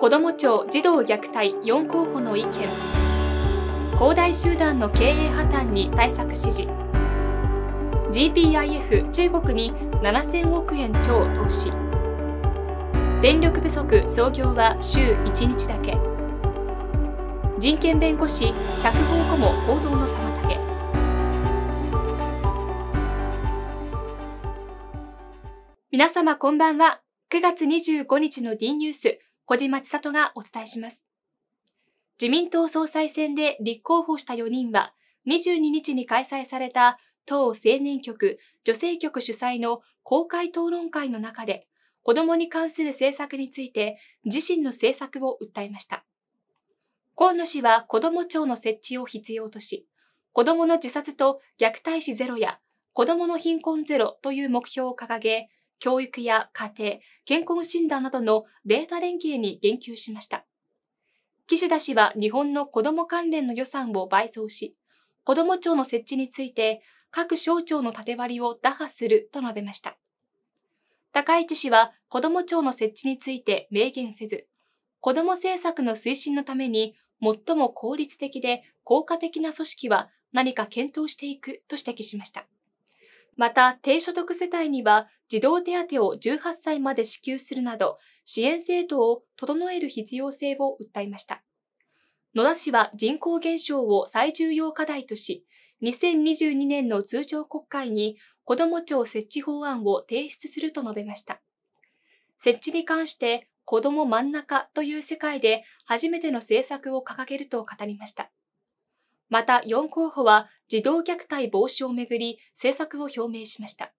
子ども庁児童虐待4候補の意見恒大集団の経営破綻に対策指示 GPIF 中国に7000億円超投資電力不足創業は週1日だけ人権弁護士釈放後も行動の妨げ皆様こんばんは9月25日の D ニュース小島千里がお伝えします。自民党総裁選で立候補した4人は、22日に開催された党青年局、女性局主催の公開討論会の中で、子供に関する政策について自身の政策を訴えました。河野氏は子も庁の設置を必要とし、子供の自殺と虐待死ゼロや子供の貧困ゼロという目標を掲げ、教育や家庭、健康診断などのデータ連携に言及しました。岸田氏は日本の子ども関連の予算を倍増し、子ども庁の設置について各省庁の縦割りを打破すると述べました。高市氏は子ども庁の設置について明言せず、子ども政策の推進のために最も効率的で効果的な組織は何か検討していくと指摘しました。また、低所得世帯には児童手当を18歳まで支給するなど、支援制度を整える必要性を訴えました。野田氏は人口減少を最重要課題とし、2022年の通常国会に子ども庁設置法案を提出すると述べました。設置に関して、子ども真ん中という世界で初めての政策を掲げると語りました。また4候補は児童虐待防止をめぐり政策を表明しました。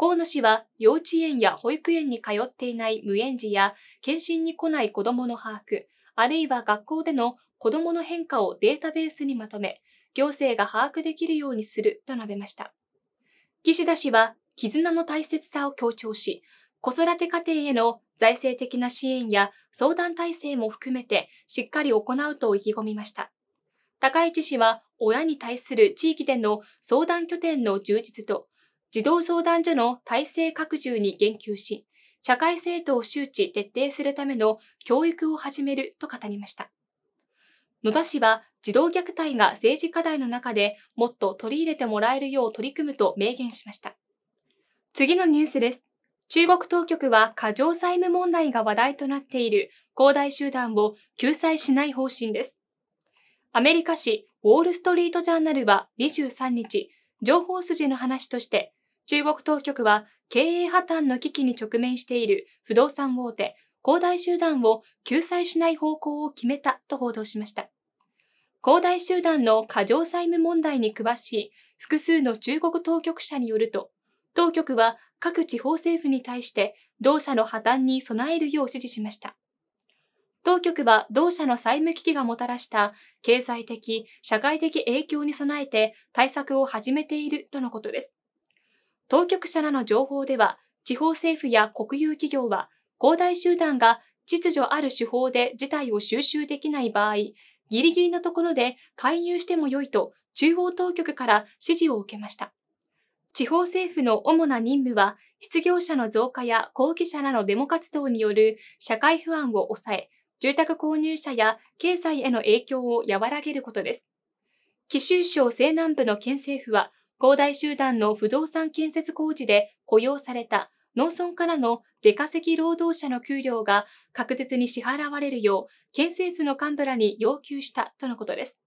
河野氏は幼稚園や保育園に通っていない無園児や検診に来ない子どもの把握、あるいは学校での子どもの変化をデータベースにまとめ、行政が把握できるようにすると述べました。岸田氏は絆の大切さを強調し、子育て家庭への財政的な支援や相談体制も含めてしっかり行うと意気込みました。高市氏は親に対する地域での相談拠点の充実と児童相談所の体制拡充に言及し、社会制度を周知徹底するための教育を始めると語りました。野田氏は児童虐待が政治課題の中でもっと取り入れてもらえるよう取り組むと明言しました。次のニュースです。中国当局は過剰債務問題が話題となっている恒大集団を救済しない方針です。アメリカ紙ウォールストリートジャーナルは23日、情報筋の話として中国当局は経営破綻の危機に直面している不動産大手、恒大集団を救済しない方向を決めたと報道しました。恒大集団の過剰債務問題に詳しい複数の中国当局者によると、当局は各地方政府に対して同社の破綻に備えるよう指示しました。当局は同社の債務危機がもたらした経済的、社会的影響に備えて対策を始めているとのことです。当局者らの情報では、地方政府や国有企業は、恒大集団が秩序ある手法で事態を収集できない場合、ギリギリのところで介入しても良いと中央当局から指示を受けました。地方政府の主な任務は、失業者の増加や抗議者らのデモ活動による社会不安を抑え、住宅購入者や経済への影響を和らげることです。貴州省西南部の県政府は、恒大集団の不動産建設工事で雇用された農村からの出稼ぎ労働者の給料が確実に支払われるよう、県政府の幹部らに要求したとのことです。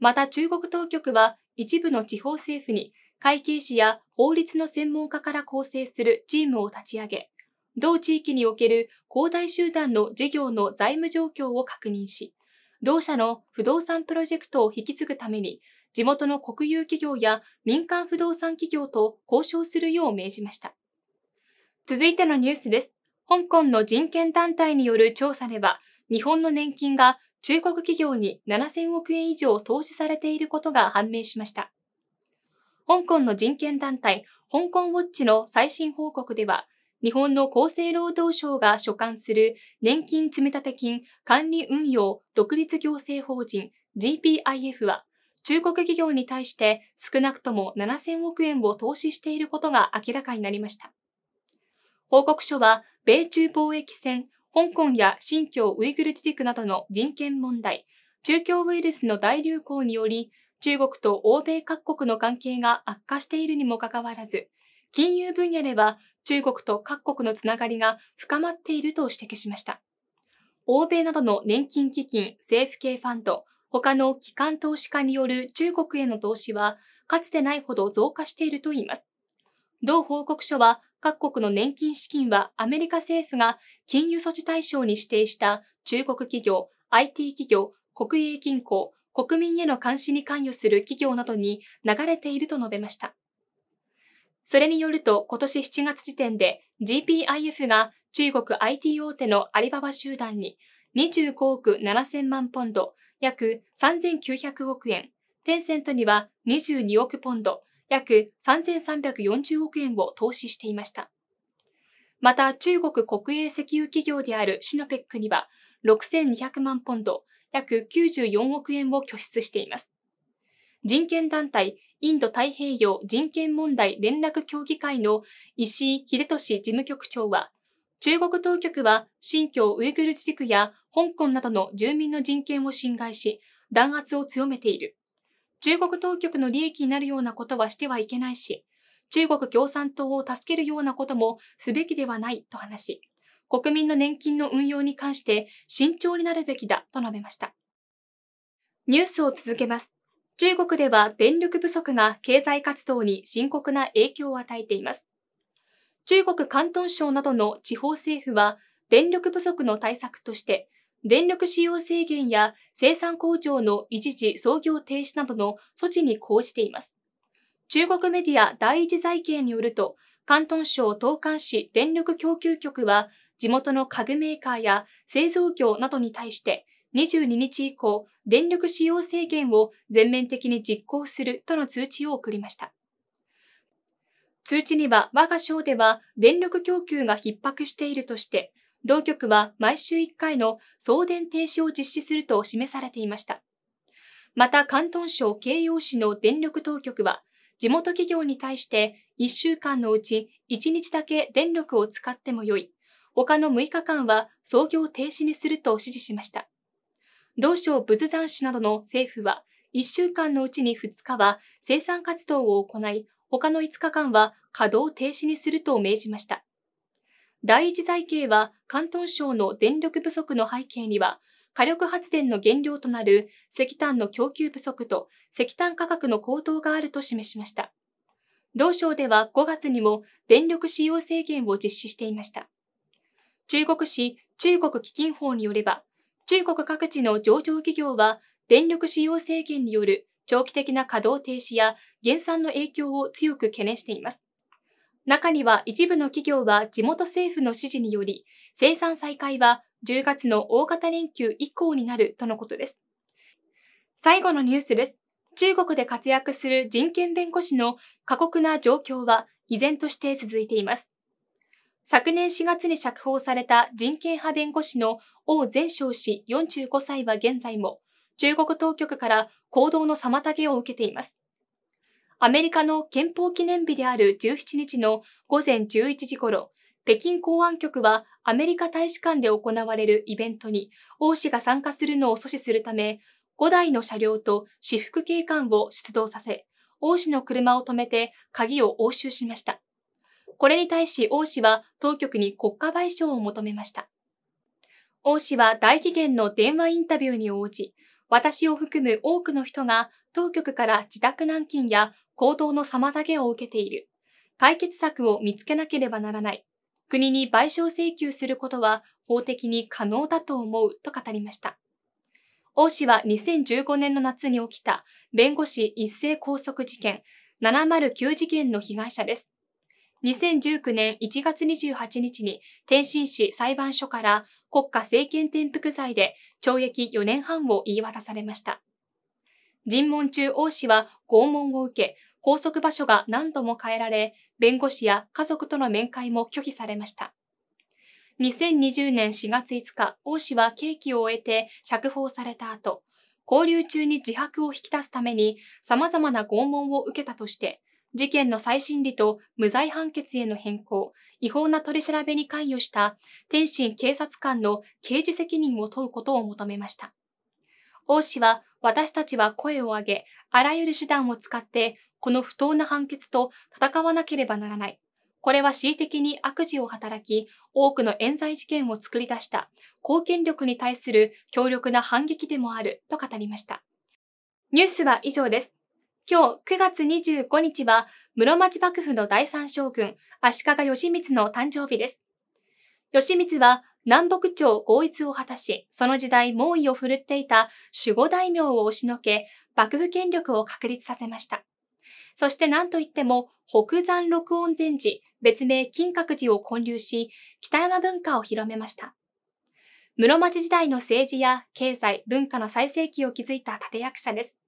また中国当局は一部の地方政府に会計士や法律の専門家から構成するチームを立ち上げ、同地域における恒大集団の事業の財務状況を確認し、同社の不動産プロジェクトを引き継ぐために、地元の国有企業や民間不動産企業と交渉するよう命じました。続いてのニュースです。香港の人権団体による調査では、日本の年金が中国企業に7000億円以上投資されていることが判明しました。香港の人権団体、香港ウォッチの最新報告では、日本の厚生労働省が所管する年金積立金管理運用独立行政法人 GPIF は、中国企業に対して少なくとも7000億円を投資していることが明らかになりました。報告書は、米中貿易戦、香港や新疆ウイグル自治区などの人権問題、中共ウイルスの大流行により、中国と欧米各国の関係が悪化しているにもかかわらず、金融分野では中国と各国のつながりが深まっていると指摘しました。欧米などの年金基金、政府系ファンド、他の機関投資家による中国への投資は、かつてないほど増加しているといいます。同報告書は、各国の年金資金はアメリカ政府が金融措置対象に指定した中国企業、IT 企業、国営銀行、国民への監視に関与する企業などに流れていると述べました。それによると今年7月時点で GPIF が中国 IT 大手のアリババ集団に25億7000万ポンド、約3900億円、テンセントには22億ポンド、約3340億円を投資していました。また、中国国営石油企業であるシノペックには、6200万ポンド、約94億円を拠出しています。人権団体、インド太平洋人権問題連絡協議会の石井秀俊事務局長は中国当局は新疆ウイグル自治区や香港などの住民の人権を侵害し、弾圧を強めている。中国当局の利益になるようなことはしてはいけないし、中国共産党を助けるようなこともすべきではないと話し、国民の年金の運用に関して慎重になるべきだと述べました。ニュースを続けます。中国では電力不足が経済活動に深刻な影響を与えています。中国広東省などの地方政府は、電力不足の対策として、電力使用制限や生産工場の一時操業停止などの措置に講じています。中国メディア第一財経によると、広東省東莞市電力供給局は、地元の家具メーカーや製造業などに対して、22日以降、電力使用制限を全面的に実行するとの通知を送りました。通知には我が省では電力供給が逼迫しているとして、同局は毎週1回の送電停止を実施すると示されていました。また、関東省慶陽市の電力当局は、地元企業に対して1週間のうち1日だけ電力を使ってもよい、他の6日間は操業停止にすると指示しました。同省仏山市などの政府は、1週間のうちに2日は生産活動を行い、他の5日間は稼働停止にすると命じました。第一財形は、広東省の電力不足の背景には、火力発電の原料となる石炭の供給不足と石炭価格の高騰があると示しました。同省では5月にも電力使用制限を実施していました。中国市中国基金法によれば、中国各地の上場企業は電力使用制限による長期的な稼働停止や減産の影響を強く懸念しています。中には一部の企業は地元政府の指示により、生産再開は10月の大型連休以降になるとのことです。最後のニュースです。中国で活躍する人権弁護士の過酷な状況は依然として続いています。昨年4月に釈放された人権派弁護士の王前昌氏45歳は現在も中国当局から行動の妨げを受けています。アメリカの憲法記念日である17日の午前11時頃、北京公安局はアメリカ大使館で行われるイベントに王氏が参加するのを阻止するため、5台の車両と私服警官を出動させ、王氏の車を止めて鍵を押収しました。これに対し王氏は当局に国家賠償を求めました。王氏は大期限の電話インタビューに応じ、私を含む多くの人が当局から自宅軟禁や行動の妨げを受けている。解決策を見つけなければならない。国に賠償請求することは法的に可能だと思うと語りました。王氏は2015年の夏に起きた弁護士一斉拘束事件709事件の被害者です。2019年1月28日に天津市裁判所から国家政権転覆罪で懲役4年半を言い渡されました。尋問中王氏は拷問を受け、拘束場所が何度も変えられ、弁護士や家族との面会も拒否されました。2020年4月5日、王氏は刑期を終えて釈放された後、交流中に自白を引き出すために様々な拷問を受けたとして、事件の再審理と無罪判決への変更、違法な取り調べに関与した天津警察官の刑事責任を問うことを求めました。王氏は私たちは声を上げ、あらゆる手段を使ってこの不当な判決と戦わなければならない。これは恣意的に悪事を働き、多くの冤罪事件を作り出した、貢献力に対する強力な反撃でもあると語りました。ニュースは以上です。今日9月25日は室町幕府の第三将軍、足利義満の誕生日です。義満は南北朝合一を果たし、その時代猛威を振るっていた守護大名を押しのけ、幕府権力を確立させました。そして何といっても北山六音禅寺、別名金閣寺を建立し、北山文化を広めました。室町時代の政治や経済、文化の最盛期を築いた立役者です。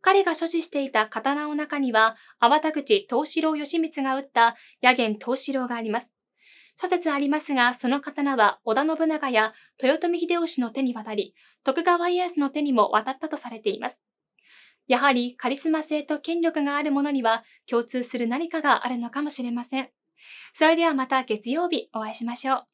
彼が所持していた刀の中には、粟田口藤四郎義満が撃った野源藤四郎があります。諸説ありますが、その刀は織田信長や豊臣秀吉の手に渡り、徳川家康の手にも渡ったとされています。やはりカリスマ性と権力があるものには共通する何かがあるのかもしれません。それではまた月曜日お会いしましょう。